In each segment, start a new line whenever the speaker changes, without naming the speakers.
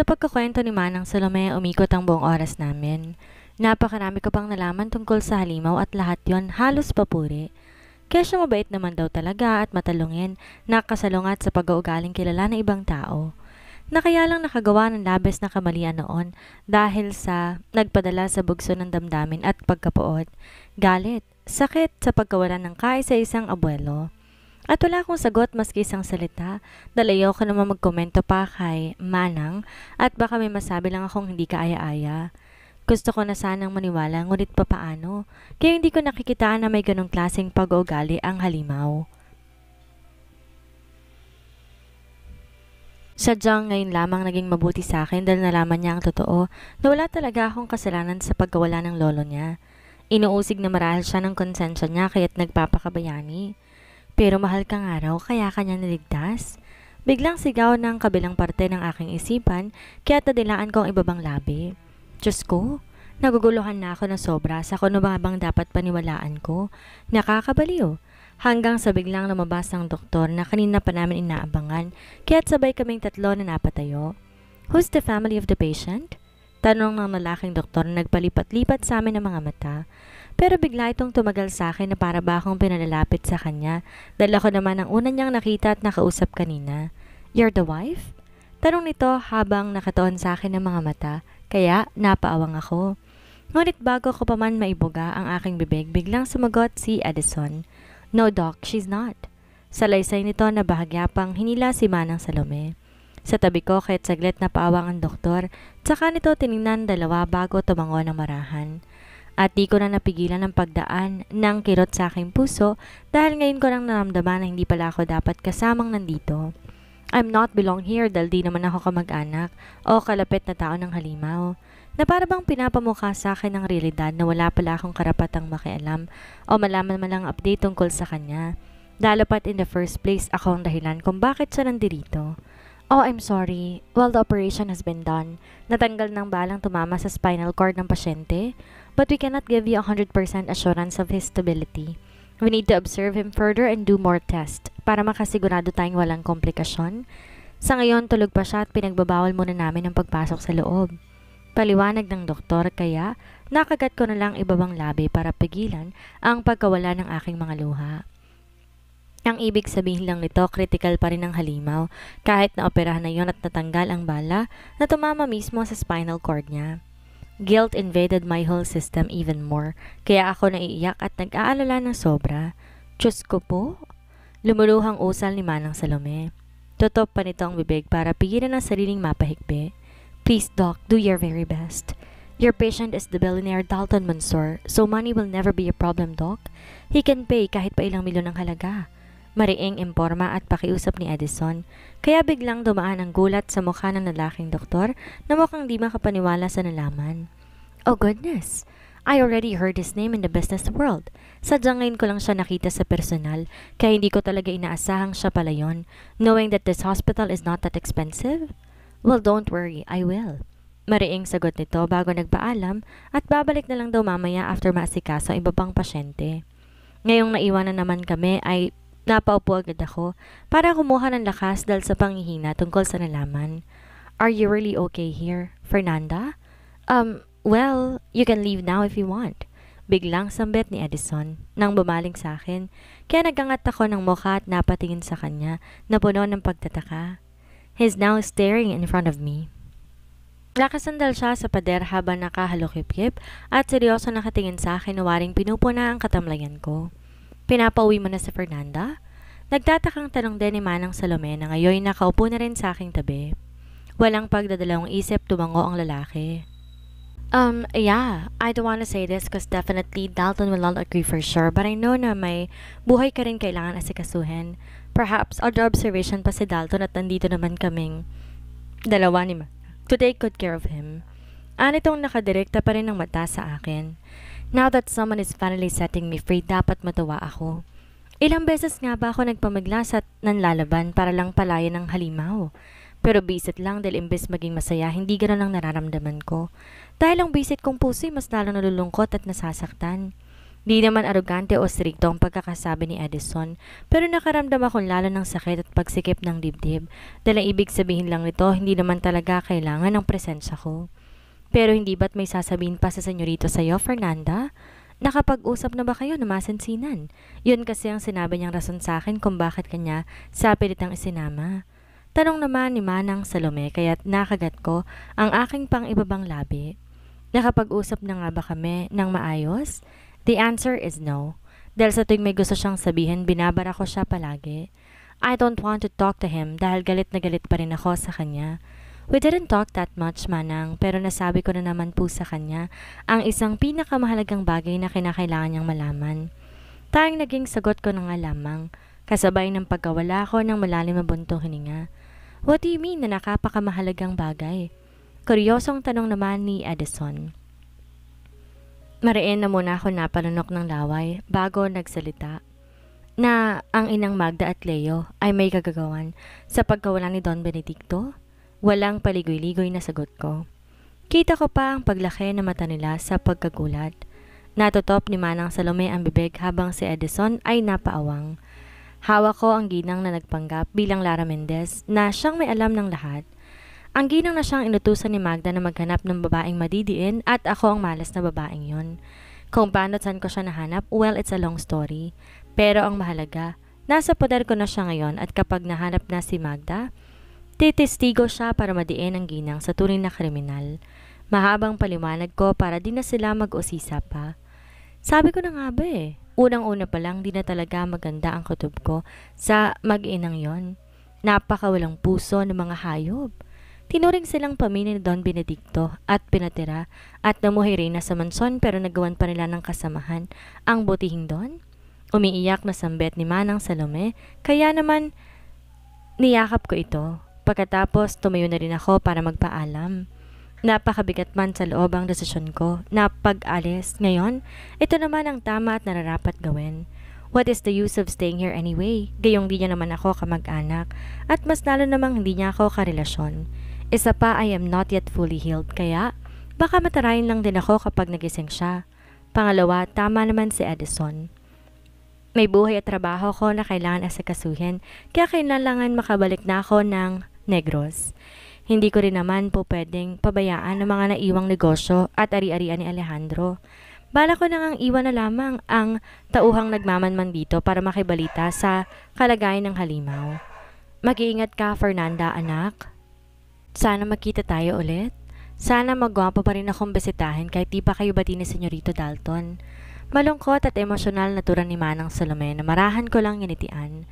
Sa pagkakwento ni Manang Salome, umikot ang buong oras namin. Napakarami ko pang nalaman tungkol sa halimaw at lahat yon halos papuri. Kaya siya mabait naman daw talaga at matalungin, nakasalungat sa pag-uugaling kilala ng ibang tao. Nakaya lang nakagawa ng labis na kamalian noon dahil sa nagpadala sa bugso ng damdamin at pagkapuot, galit, sakit sa pagkawalan ng kaisa-isang abuelo. At wala akong sagot maski isang salita Dalayo ayaw ko naman magkomento pa kay Manang at baka may masabi lang akong hindi kaaya-aya. Gusto ko na sanang maniwala ngunit pa paano. kaya hindi ko nakikitaan na may ganong klaseng pag-uugali ang halimaw. Sadyang ngayon lamang naging mabuti sa akin dahil nalaman niya ang totoo na wala talaga akong kasalanan sa pagkawala ng lolo niya. Inuusig na marahil siya ng konsensya niya kaya't nagpapakabayani. Pero mahal ka nga raw kaya kanya niligtas. Biglang sigaw ng kabilang parte ng aking isipan kaya tadilaan kong ibabang labi. Diyos ko, naguguluhan na ako na sobra sa kung ano bang dapat paniwalaan ko. Nakakabaliw. Hanggang sa biglang lumabas ang doktor na kanina pa namin inaabangan kaya't sabay kaming tatlo na napatayo. Who's the family of the patient? Tanong ng malaking doktor na nagpalipat-lipat sa amin ng mga mata. Pero bigla itong tumagal sa akin na para ba akong pinalalapit sa kanya dahil ako naman ang una niyang nakita at nakausap kanina. You're the wife? Tanong nito habang nakatoon sa akin ng mga mata, kaya napaawang ako. Ngunit bago ko pa man maibuga ang aking bibig, biglang sumagot si Edison. No doc, she's not. Salaysay nito na bahagya pang hinila si Manang Salome. Sa tabi ko kahit saglit na paawang ang doktor, tsaka nito tiningnan dalawa bago tumango ng marahan. At di ko na napigilan ang pagdaan ng kirot sa aking puso dahil ngayon ko lang naramdaman na hindi pala ako dapat kasamang nandito. I'm not belong here dahil di naman ako kamag-anak o kalapit na tao ng halimaw na para bang pinapamukha sa akin ng realidad na wala pala akong karapatang makialam o malaman man lang update tungkol sa kanya. Lalo pat in the first place ako ang dahilan kung bakit siya nandirito. Oh, I'm sorry. Well, the operation has been done. Natanggal ng balang tumama sa spinal cord ng pasyente but we cannot give you 100% assurance of his stability. We need to observe him further and do more tests para makasigurado tayong walang komplikasyon. Sa ngayon, tulog pa siya at pinagbabawal muna namin ang pagpasok sa loob. Paliwanag ng doktor kaya nakagat ko na lang ibabang labi para pigilan ang pagkawala ng aking mga luha. Ang ibig sabihin lang nito, critical pa rin ang halimaw kahit na operahan na yon at natanggal ang bala na tumama mismo sa spinal cord niya. Guilt invaded my whole system even more, kaya ako naiiyak at nag-aalala ng sobra. Diyos ko po! Lumuluhang usal ni Manang Salome. Totop pa nito ang bibig para pigilan ang sariling mapahigpi. Please, Doc, do your very best. Your patient is the billionaire Dalton Mansour, so money will never be a problem, Doc. He can pay kahit pa ilang milyon ang halaga. Mariing imporma at pakiusap ni Edison, kaya biglang dumaan ang gulat sa mukha ng lalaking doktor na mukhang di makapaniwala sa nalaman. Oh goodness! I already heard his name in the business world. Sadyang ngayon ko lang siya nakita sa personal, kaya hindi ko talaga inaasahang siya pala yon, knowing that this hospital is not that expensive? Well, don't worry, I will. Mariing sagot nito bago nagpaalam at babalik na lang daw mamaya after maasikaso ang iba pang pasyente. Ngayong naiwanan naman kami ay Napaupo agad ako para kumuha ng lakas dahil sa panghihina tungkol sa nalaman. Are you really okay here, Fernanda? Um, well, you can leave now if you want. Biglang sambit ni Edison nang bumaling sa akin, kaya nagangat ako ng mukha at napatingin sa kanya na puno ng pagtataka. He's now staring in front of me. Nakasandal siya sa pader habang nakahalukip-kip at seryoso nakatingin sa akin na waring pinupuna ang katamlayan ko. Pinapauwi mo na si Fernanda? Nagtatakang tanong din ni Manang Salome na ngayon nakaupo na rin sa aking tabi. Walang pagdadalawang isip tumango ang lalaki. Um, yeah, I don't want to say this because definitely Dalton will not agree for sure, but I know na may buhay ka rin kailangan asikasuhin. Perhaps other observation pa si Dalton at nandito naman kaming dalawa ni Ma to take good care of him. Anitong nakadirekta pa rin ng mata sa akin. Now that someone is finally setting me free, dapat matawa ako. Ilang beses nga ba ako nagpamiglas at nanlalaban para lang palayan ng halimaw. Pero bisit lang dahil imbes maging masaya, hindi ganun ang nararamdaman ko. Dahil ang bisit kong puso ay mas lalo nalulungkot at nasasaktan. Di naman arugante o strikto ang pagkakasabi ni Edison, pero nakaramdam akong lalo ng sakit at pagsikip ng dibdib dahil ibig sabihin lang nito hindi naman talaga kailangan ng presensya ko. Pero hindi ba't may sasabihin pa sa senyorito sa'yo, Fernanda? Nakapag-usap na ba kayo na masansinan? Yun kasi ang sinabi niyang rason sa akin kung bakit kanya sa pilitang isinama. Tanong naman ni Manang Salome kaya't nakagat ko ang aking pang-ibabang labi. Nakapag-usap na nga ba kami ng maayos? The answer is no. Dahil sa tuwing may gusto siyang sabihin, binabara ko siya palagi. I don't want to talk to him dahil galit na galit pa rin ako sa kanya. We didn't talk that much, Manang, pero nasabi ko na naman po sa kanya ang isang pinakamahalagang bagay na kinakailangan niyang malaman. Tayong naging sagot ko na alamang, kasabay ng pagkawala ko ng malalim na buntong hininga. What do you mean na nakapakamahalagang bagay? Kuryosong tanong naman ni Addison. Mariin na muna ako napanunok ng laway bago nagsalita na ang inang Magda at Leo ay may kagagawan sa pagkawala ni Don Benedicto? Walang paligoy-ligoy na sagot ko. Kita ko pa ang paglaki ng mata nila sa pagkagulat. Natutop ni Manang Salome ang bibig habang si Edison ay napaawang. Hawak ko ang ginang na nagpanggap bilang Lara Mendez na siyang may alam ng lahat. Ang ginang na siyang inutusan ni Magda na maghanap ng babaeng madidiin at ako ang malas na babaeng yon. Kung paano saan ko siya nahanap, well it's a long story. Pero ang mahalaga, nasa poder ko na siya ngayon at kapag nahanap na si Magda, Titestigo siya para madiin ang ginang sa turing na kriminal. Mahabang paliwanag ko para di na sila mag-usisa pa. Sabi ko na nga ba eh, unang-una pa lang di na talaga maganda ang kutob ko sa mag-inang yon. Napaka walang puso ng mga hayop. Tinuring silang pamilya ni Don Benedicto at pinatira at namuhay rin na sa mansyon pero nagawan pa nila ng kasamahan ang butihing Don. Umiiyak na sambet ni Manang Salome kaya naman niyakap ko ito. Pagkatapos, tumayo na rin ako para magpaalam. Napakabigat man sa loob ang desisyon ko na pag-alis. Ngayon, ito naman ang tama at nararapat gawin. What is the use of staying here anyway? Gayong di niya naman ako kamag-anak at mas lalo namang hindi niya ako karelasyon. Isa pa, I am not yet fully healed kaya baka matarayan lang din ako kapag nagising siya. Pangalawa, tama naman si Edison. May buhay at trabaho ko na kailangan asakasuhin kaya kailangan makabalik na ako ng Negros. Hindi ko rin naman po pwedeng pabayaan ng mga naiwang negosyo at ari-arian ni Alejandro. Bala ko nang ang iwan na lamang ang tauhang nagmamanman dito para makibalita sa kalagayan ng halimaw. Mag-iingat ka, Fernanda, anak. Sana magkita tayo ulit. Sana magwapo pa rin akong bisitahin kahit di pa kayo bati ni Senyorito Dalton. Malungkot at emosyonal na tura ni Manang Salome na marahan ko lang initian.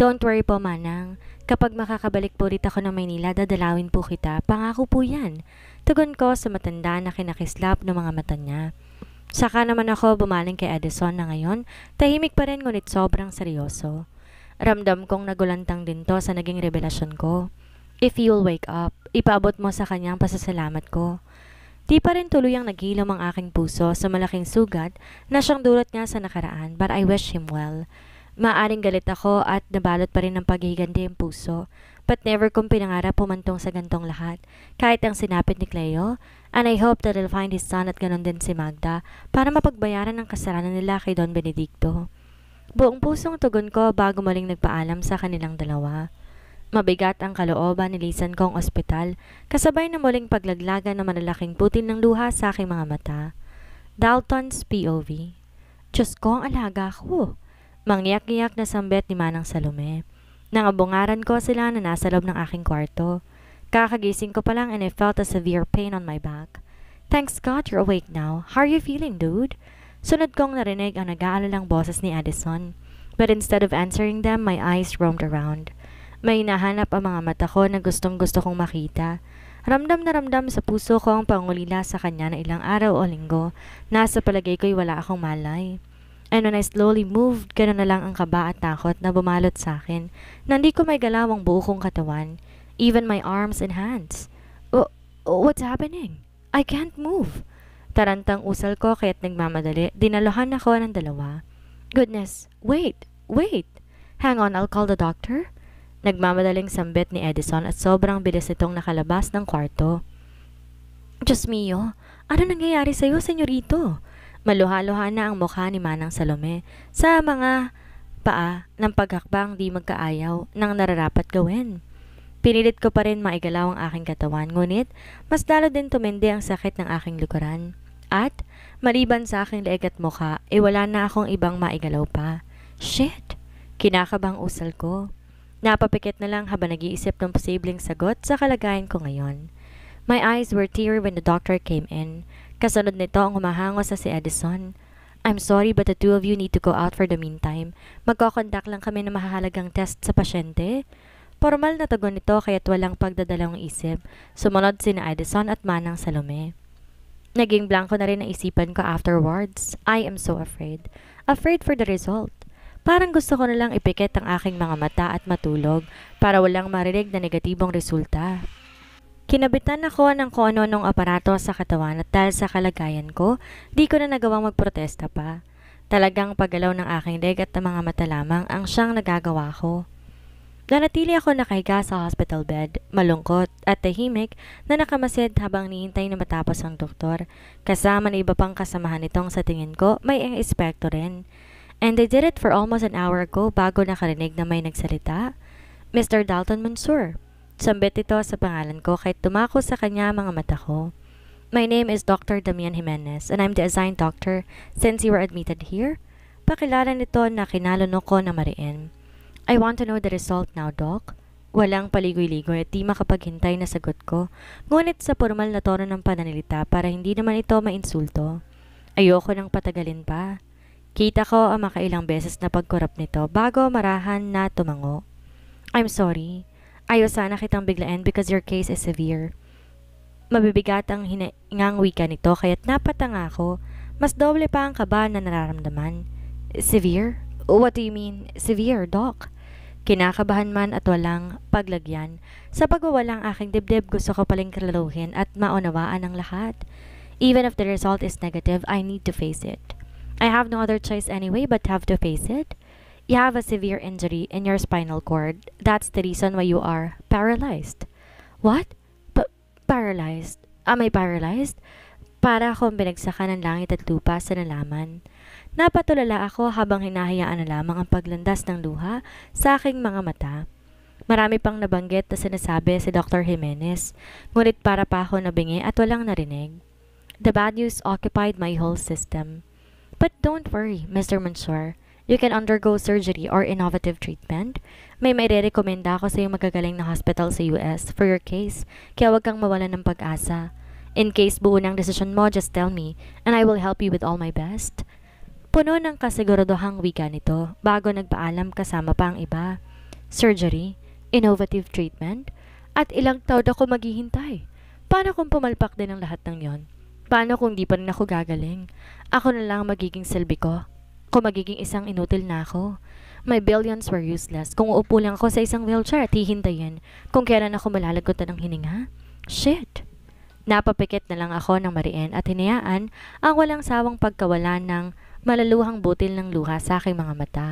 Don't worry po, Manang. Kapag makakabalik po dito ako ng Maynila, dadalawin po kita. Pangako po yan. Tugon ko sa matanda na kinakislap ng mga mata niya. Saka naman ako bumaling kay Edison na ngayon, tahimik pa rin ngunit sobrang seryoso. Ramdam kong nagulantang din to sa naging revelasyon ko. If you'll wake up, ipaabot mo sa kanya ang pasasalamat ko. Di pa rin tuloy ang naghilom ang aking puso sa malaking sugat na siyang dulot niya sa nakaraan but I wish him well. Maaring galit ako at nabalot pa rin ng paghihiganti ang puso. But never kong pinangarap pumantong sa gantong lahat. Kahit ang sinapit ni Cleo, and I hope that he'll find his son at ganon din si Magda para mapagbayaran ang kasalanan nila kay Don Benedicto. Buong pusong tugon ko bago maling nagpaalam sa kanilang dalawa. Mabigat ang kalooban ni Lisan kong ospital, kasabay na muling paglaglagan ng malalaking putin ng luha sa aking mga mata. Dalton's POV Diyos ko ang alaga ko. Mangyak-iyak na sambet ni Manang Salome. Nangabungaran ko sila na nasa loob ng aking kwarto. Kakagising ko pa lang and I felt a severe pain on my back. Thanks God you're awake now. How are you feeling, dude? Sunod kong narinig ang nag-aalalang boses ni Addison. But instead of answering them, my eyes roamed around. May hinahanap ang mga mata ko na gustong gusto kong makita. Ramdam na ramdam sa puso ko ang pangulila sa kanya na ilang araw o linggo. Nasa palagay ko'y wala akong malay. And when I slowly moved, gano'n na lang ang kaba at takot na bumalot sa akin na hindi ko may galawang buo kong katawan, even my arms and hands. O, what's happening? I can't move. Tarantang usal ko kaya't nagmamadali, dinalohan ako ng dalawa. Goodness, wait, wait. Hang on, I'll call the doctor. Nagmamadaling sambit ni Edison at sobrang bilis itong nakalabas ng kwarto. Just mio, ano nangyayari sa'yo, senyorito? Maluhaluha na ang mukha ni Manang Salome sa mga paa ng paghakbang di magkaayaw ng nararapat gawin. Pinilit ko pa rin maigalaw ang aking katawan, ngunit mas lalo din tumindi ang sakit ng aking lukuran. At maliban sa aking leeg at mukha, eh wala na akong ibang maigalaw pa. Shit! Kinakabang usal ko. Napapikit na lang habang nag-iisip ng posibleng sagot sa kalagayan ko ngayon. My eyes were teary when the doctor came in. Kasunod nito ang humahango sa si Edison. I'm sorry but the two of you need to go out for the meantime. Magkoconduct lang kami ng mahalagang test sa pasyente. Formal na tagon nito kaya't walang pagdadalawang isip. Sumunod si na Edison at Manang Salome. Naging blanko na rin ang isipan ko afterwards. I am so afraid. Afraid for the result. Parang gusto ko na lang ipikit ang aking mga mata at matulog para walang marinig na negatibong resulta. Kinabitan ako ng kung ano-anong aparato sa katawan at dahil sa kalagayan ko, di ko na nagawang magprotesta pa. Talagang pagalaw ng aking leg at ng mga mata lamang ang siyang nagagawa ko. Nanatili ako nakahiga sa hospital bed, malungkot at tahimik na nakamasid habang nihintay na matapos ang doktor. Kasama na iba pang kasamahan nitong sa tingin ko, may inspekto rin. And they did it for almost an hour ago bago nakarinig na may nagsalita. Mr. Dalton Mansour, Sambit ito sa pangalan ko kahit tumako sa kanya mga mata ko. My name is Dr. Damian Jimenez and I'm the assigned doctor since you were admitted here. Pakilala nito na kinalunok ko na mariin. I want to know the result now, Doc. Walang paligoy-ligoy at di makapaghintay na sagot ko, ngunit sa formal na tono ng pananilita para hindi naman ito mainsulto. Ayoko nang patagalin pa. Kita ko ang makailang beses na pagkurap nito bago marahan na tumango. I'm sorry. Ayaw sana kitang biglaan because your case is severe. Mabibigat ang hinaingang wika nito kaya't napatanga ako. Mas doble pa ang kaba na nararamdaman. Severe? What do you mean, severe, doc? Kinakabahan man at walang paglagyan, sa pagwawalang aking dibdib gusto ko paling kalaluhin at maunawaan ang lahat. Even if the result is negative, I need to face it. I have no other choice anyway but have to face it you have a severe injury in your spinal cord. That's the reason why you are paralyzed. What? Pa- paralyzed? Am ah, I paralyzed? Para akong binagsakan ng langit at lupa sa nalaman. Napatulala ako habang hinahayaan na lamang ang paglandas ng luha sa aking mga mata. Marami pang nabanggit na sinasabi si Dr. Jimenez, ngunit para pa ako nabingi at walang narinig. The bad news occupied my whole system. But don't worry, Mr. Mansour you can undergo surgery or innovative treatment. May may rekomenda ako sa yung magagaling na hospital sa US for your case, kaya huwag kang mawala ng pag-asa. In case buo ng desisyon mo, just tell me, and I will help you with all my best. Puno ng kasiguradohang wika nito bago nagpaalam kasama pa ang iba. Surgery, innovative treatment, at ilang taon ako maghihintay. Paano kung pumalpak din ang lahat ng yon? Paano kung di pa rin ako gagaling? Ako na lang magiging selbi ko. Kung magiging isang inutil na ako. My billions were useless. Kung uupo lang ako sa isang wheelchair at hihintayin. Kung kailan ako malalagutan ng hininga. Shit! Napapikit na lang ako ng marien at hinayaan ang walang sawang pagkawala ng malaluhang butil ng luha sa aking mga mata.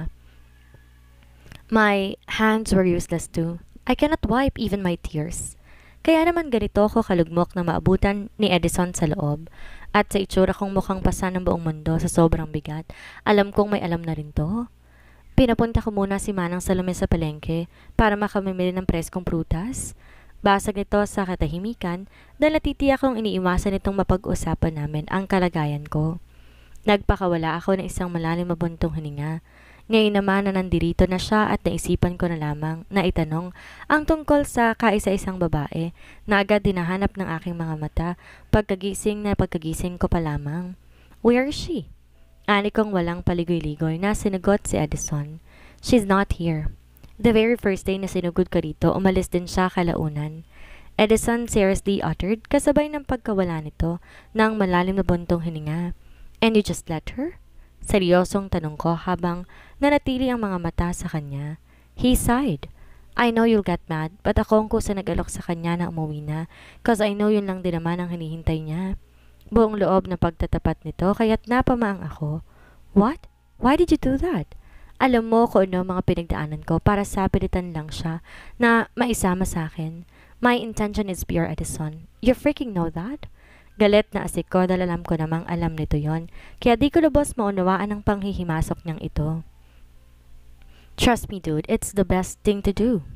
My hands were useless too. I cannot wipe even my tears. Kaya naman ganito ako kalugmok na maabutan ni Edison sa loob. At sa itsura kong mukhang pasa ng buong mundo sa sobrang bigat, alam kong may alam na rin to. Pinapunta ko muna si Manang Salome sa palengke para makamimili ng preskong prutas. Basag nito sa katahimikan dahil natitiyak kong iniiwasan nitong mapag-usapan namin ang kalagayan ko. Nagpakawala ako ng isang malalim mabuntong hininga ngayon naman na nandirito na siya at naisipan ko na lamang na itanong ang tungkol sa kaisa-isang babae na agad dinahanap ng aking mga mata pagkagising na pagkagising ko pa lamang. Where is she? Ani kong walang paligoy-ligoy na sinagot si Edison. She's not here. The very first day na sinugod ko dito, umalis din siya kalaunan. Edison seriously uttered kasabay ng pagkawala nito ng malalim na buntong hininga. And you just let her? Seryosong tanong ko habang nanatili ang mga mata sa kanya. He sighed. I know you'll get mad, but ako ang kusa nag-alok sa kanya na umuwi na, cause I know yun lang din naman ang hinihintay niya. Buong loob na pagtatapat nito, kaya't napamaang ako. What? Why did you do that? Alam mo ko ano mga pinagdaanan ko para sapilitan lang siya na maisama sa akin. My intention is pure, Edison. You freaking know that? Galit na asik ko dahil alam ko namang alam nito yon. Kaya di ko lubos maunawaan ang panghihimasok niyang ito. Trust me dude, it's the best thing to do.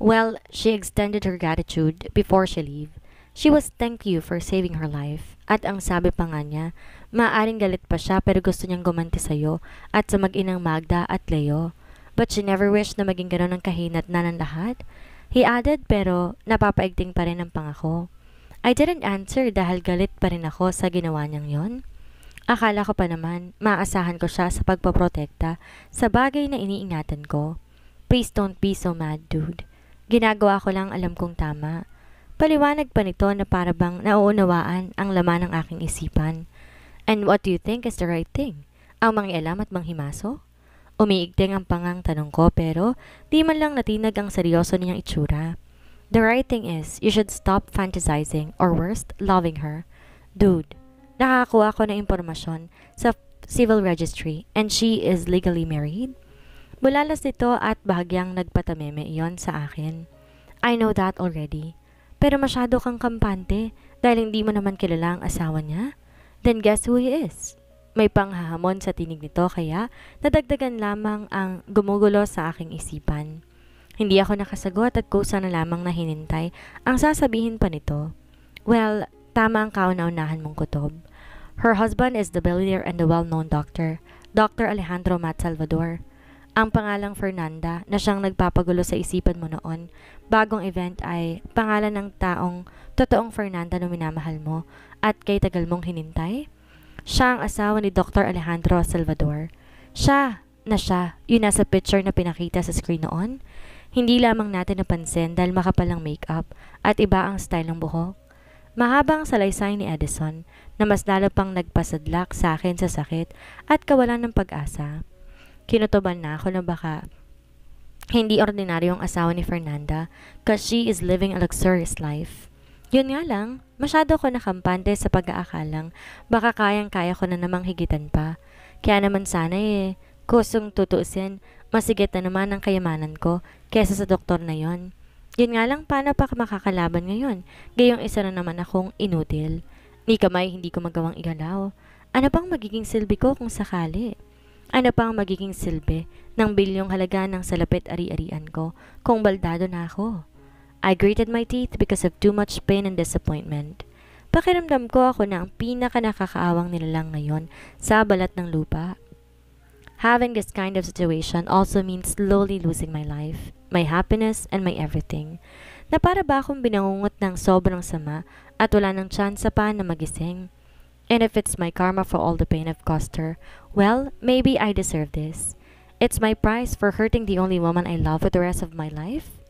Well, she extended her gratitude before she leave. She was thank you for saving her life. At ang sabi pa nga niya, maaring galit pa siya pero gusto niyang gumanti sa'yo at sa mag-inang Magda at Leo. But she never wished na maging ganun ang kahinat na ng lahat. He added pero napapaigting pa rin ang pangako. I didn't answer dahil galit pa rin ako sa ginawa niyang yon. Akala ko pa naman, maasahan ko siya sa pagpaprotekta sa bagay na iniingatan ko. Please don't be so mad, dude. Ginagawa ko lang alam kong tama. Paliwanag pa nito na para bang nauunawaan ang laman ng aking isipan. And what do you think is the right thing? Ang mangialam at manghimaso? Umiigting ang pangang tanong ko pero di man lang natinag ang seryoso niyang itsura. The right thing is, you should stop fantasizing or worst, loving her. Dude, nakakuha ko na impormasyon sa civil registry and she is legally married? Mulalas nito at bahagyang nagpatameme iyon sa akin. I know that already. Pero masyado kang kampante dahil hindi mo naman kilala ang asawa niya. Then guess who he is? May panghahamon sa tinig nito kaya nadagdagan lamang ang gumugulo sa aking isipan. Hindi ako nakasagot at kusa na lamang na hinintay ang sasabihin pa nito. Well, tama ang kauna-unahan mong kutob. Her husband is the billionaire and the well-known doctor, Dr. Alejandro Mat Salvador. Ang pangalang Fernanda na siyang nagpapagulo sa isipan mo noon, bagong event ay pangalan ng taong totoong Fernanda na minamahal mo at kay tagal mong hinintay? Siya ang asawa ni Dr. Alejandro Salvador. Siya na siya, yun nasa picture na pinakita sa screen noon. Hindi lamang natin napansin dahil makapal ang makeup at iba ang style ng buhok. Mahabang salaysay ni Edison na mas lalo pang nagpasadlak sa akin sa sakit at kawalan ng pag-asa. Kinutuban na ako na baka hindi ordinaryong asawa ni Fernanda cause she is living a luxurious life. Yun nga lang, masyado ko nakampante sa pag-aakalang baka kayang-kaya ko na namang higitan pa. Kaya naman sana eh, kusong tutuusin, Masigit na naman ang kayamanan ko kesa sa doktor na yon. Yun nga lang, paano pa makakalaban ngayon? Gayong isa na naman akong inutil. Ni kamay, hindi ko magawang igalaw. Ano pang magiging silbi ko kung sakali? Ano pang magiging silbi ng bilyong halaga ng salapit ari-arian ko kung baldado na ako? I grated my teeth because of too much pain and disappointment. Pakiramdam ko ako na ang pinaka nakakaawang nilalang ngayon sa balat ng lupa. Having this kind of situation also means slowly losing my life, my happiness, and my everything. Na para ba akong binangungot ng sobrang sama at wala ng chance pa na magising? And if it's my karma for all the pain I've caused her, well, maybe I deserve this. It's my price for hurting the only woman I love for the rest of my life?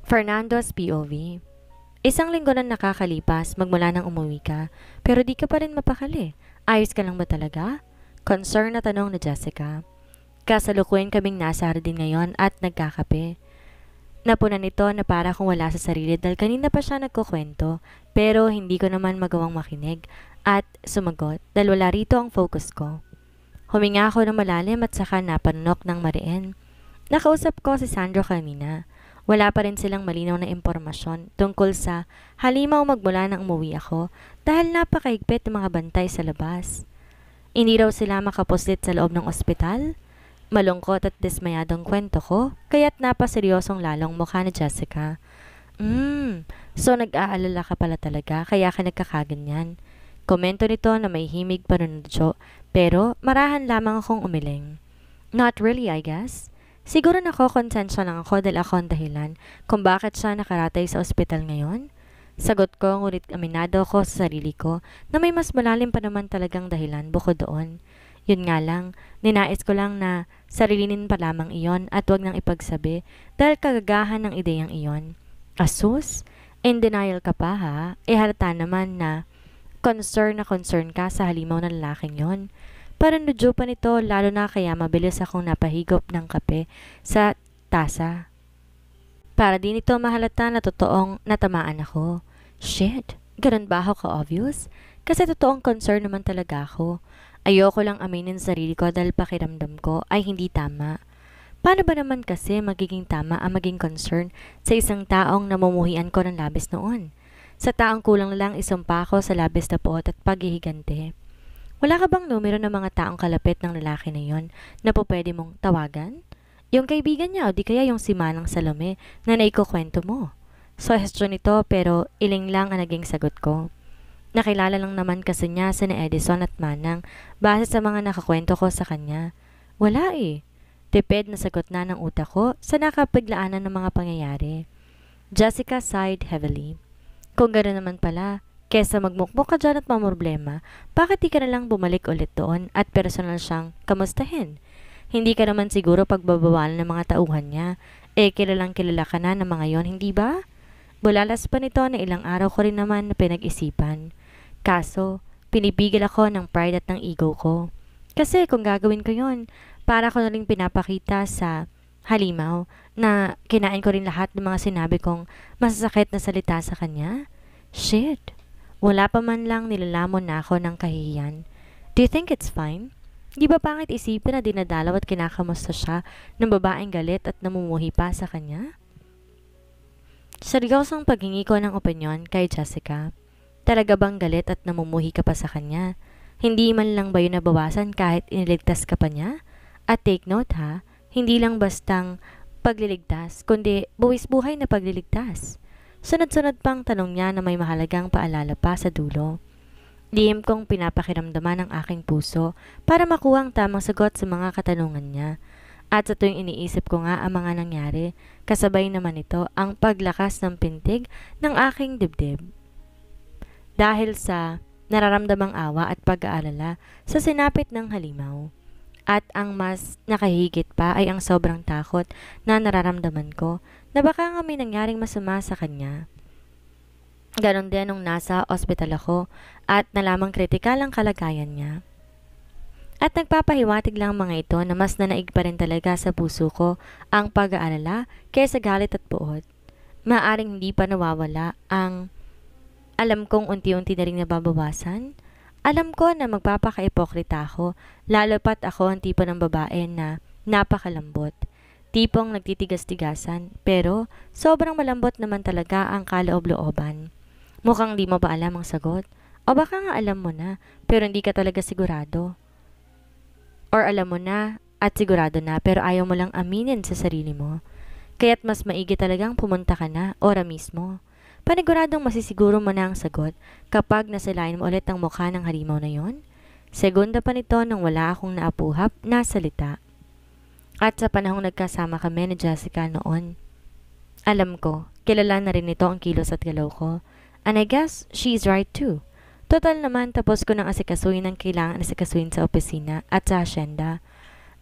Fernando's POV Isang linggo na nakakalipas magmula nang umuwi ka, pero di ka pa rin mapakali. Ayos ka lang ba talaga? Concern na tanong ni Jessica. Kasalukuyan kaming nasa hardin ngayon at nagkakape. Napunan nito na para kung wala sa sarili dahil kanina pa siya nagkukwento pero hindi ko naman magawang makinig at sumagot dahil wala rito ang focus ko. Huminga ako ng malalim at saka napanunok ng marien. Nakausap ko si Sandro kanina. Wala pa rin silang malinaw na impormasyon tungkol sa halimaw magmula nang umuwi ako dahil napakaigpit ng mga bantay sa labas. Hindi raw sila makapuslit sa loob ng ospital. Malungkot at desmayadong kwento ko, kaya't napaseryosong lalong mukha ni Jessica. Hmm, so nag-aalala ka pala talaga, kaya ka nagkakaganyan. Komento nito na may himig panunod siyo, pero marahan lamang akong umiling. Not really, I guess. Siguro nako konsensya lang ako dahil ako dahilan kung bakit siya nakaratay sa ospital ngayon. Sagot ko, ngunit aminado ako sa sarili ko na may mas malalim pa naman talagang dahilan bukod doon. Yun nga lang, ninais ko lang na sarilinin pa lamang iyon at wag nang ipagsabi dahil kagagahan ng ideyang iyon. Asus, in denial ka pa ha, eh halata naman na concern na concern ka sa halimaw ng lalaking yon. Para nudyo pa nito lalo na kaya mabilis akong napahigop ng kape sa tasa para din nito mahalata na totoong natamaan ako. Shit, ganun ba ako ka-obvious? Kasi totoong concern naman talaga ako. Ayoko lang aminin sarili ko dahil pakiramdam ko ay hindi tama. Paano ba naman kasi magiging tama ang maging concern sa isang taong namumuhian ko ng labis noon? Sa taong kulang lang isumpa ko sa labis na puot at paghihigante. Wala ka bang numero ng mga taong kalapit ng lalaki na yon na po pwede mong tawagan? Yung kaibigan niya o di kaya yung si Manang Salome na naikukwento mo. Suhestyon nito pero iling lang ang naging sagot ko. Nakilala lang naman kasi niya si ni Edison at Manang base sa mga nakakwento ko sa kanya. Wala eh. Tipid na sagot na ng utak ko sa nakapaglaanan ng mga pangyayari. Jessica sighed heavily. Kung gano'n naman pala, kesa magmukmok ka dyan at mamroblema, bakit di ka na lang bumalik ulit doon at personal siyang kamustahin? Hindi ka naman siguro pagbabawalan ng mga tauhan niya. Eh, kilalang kilala ka na ng mga yon, hindi ba? Bulalas pa nito na ilang araw ko rin naman na pinag-isipan. Kaso, pinipigil ako ng pride at ng ego ko. Kasi kung gagawin ko yon, para ko na rin pinapakita sa halimaw na kinain ko rin lahat ng mga sinabi kong masasakit na salita sa kanya? Shit! Wala pa man lang nilalamon na ako ng kahihiyan. Do you think it's fine? Di ba pangit isipin na dinadalaw at kinakamusta siya ng babaeng galit at namumuhi pa sa kanya? Seryoso ang paghingi ko ng opinyon kay Jessica. Talaga bang galit at namumuhi ka pa sa kanya? Hindi man lang ba yun nabawasan kahit iniligtas ka pa niya? At take note ha, hindi lang bastang pagliligtas, kundi buwis buhay na pagliligtas. Sunod-sunod pang tanong niya na may mahalagang paalala pa sa dulo. Liim kong pinapakiramdaman ang aking puso para makuha ang tamang sagot sa mga katanungan niya. At sa tuwing iniisip ko nga ang mga nangyari, kasabay naman ito ang paglakas ng pintig ng aking dibdib. Dahil sa nararamdamang awa at pag-aalala sa sinapit ng halimaw. At ang mas nakahigit pa ay ang sobrang takot na nararamdaman ko na baka nga may nangyaring masama sa kanya. Ganon din nung nasa ospital ako at nalamang kritikal ang kalagayan niya. At nagpapahiwatig lang mga ito na mas nanaig pa rin talaga sa puso ko ang pag-aalala kaysa galit at puot. Maaring hindi pa nawawala ang alam kong unti-unti na rin nababawasan. Alam ko na magpapakaipokrita ako, lalo pat ako ang tipo ng babae na napakalambot tipong nagtitigas-tigasan, pero sobrang malambot naman talaga ang kaloob-looban. Mukhang di mo ba alam ang sagot? O baka nga alam mo na, pero hindi ka talaga sigurado. Or alam mo na, at sigurado na, pero ayaw mo lang aminin sa sarili mo. Kaya't mas maigi talagang pumunta ka na, ora mismo. Paniguradong masisiguro mo na ang sagot kapag nasalain mo ulit ang mukha ng harimaw na yon. Segunda pa nito nang wala akong naapuhap na salita. At sa panahong nagkasama kami ni Jessica noon, alam ko, kilala na rin ito ang kilos at galaw ko. And I guess she's right too. Total naman tapos ko ng asikasuin ang kailangan asikasuin sa opisina at sa asyenda.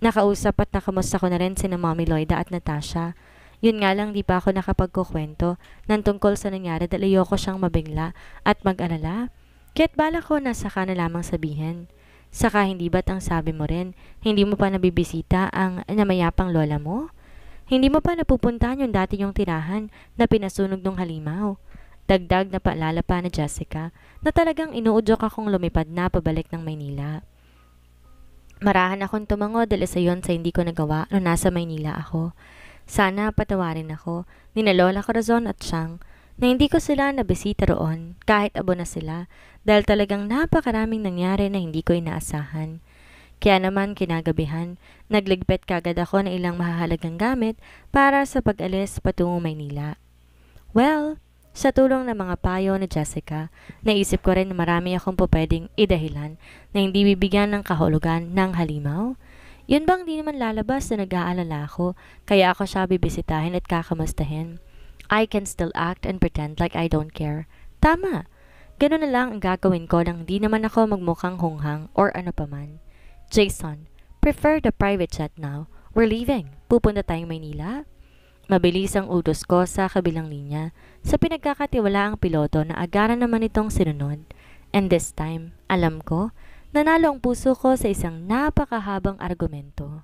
Nakausap at nakamusta ko na rin si na Mommy Lloyda at Natasha. Yun nga lang di pa ako nakapagkukwento ng tungkol sa nangyari dahil ayoko siyang mabingla at mag-alala. Kaya't bala ko na saka na lamang sabihin. Saka hindi ba't ang sabi mo rin, hindi mo pa nabibisita ang namayapang lola mo? Hindi mo pa napupuntahan yung dati yung tirahan na pinasunog ng halimaw? Dagdag na paalala pa ni Jessica na talagang inuudyok akong lumipad na pabalik ng Maynila. Marahan akong tumango dahil sa yon sa hindi ko nagawa no nasa Maynila ako. Sana patawarin ako ni na Lola Corazon at Chang na hindi ko sila nabisita roon kahit abo na sila dahil talagang napakaraming nangyari na hindi ko inaasahan. Kaya naman kinagabihan, nagligpet kagad ako ng ilang mahalagang gamit para sa pag-alis patungo Maynila. Well, sa tulong ng mga payo ni Jessica, naisip ko rin na marami akong po idahilan na hindi bibigyan ng kahulugan ng halimaw. Yun bang di naman lalabas na nag-aalala ako, kaya ako siya bibisitahin at kakamustahin. I can still act and pretend like I don't care. Tama! Ganun na lang ang gagawin ko nang di naman ako magmukhang hunghang or ano paman. Jason, prefer the private chat now. We're leaving. Pupunta tayong Maynila? Mabilis ang udos ko sa kabilang linya sa pinagkakatiwalaang piloto na agaran naman itong sinunod. And this time, alam ko, nanalo ang puso ko sa isang napakahabang argumento.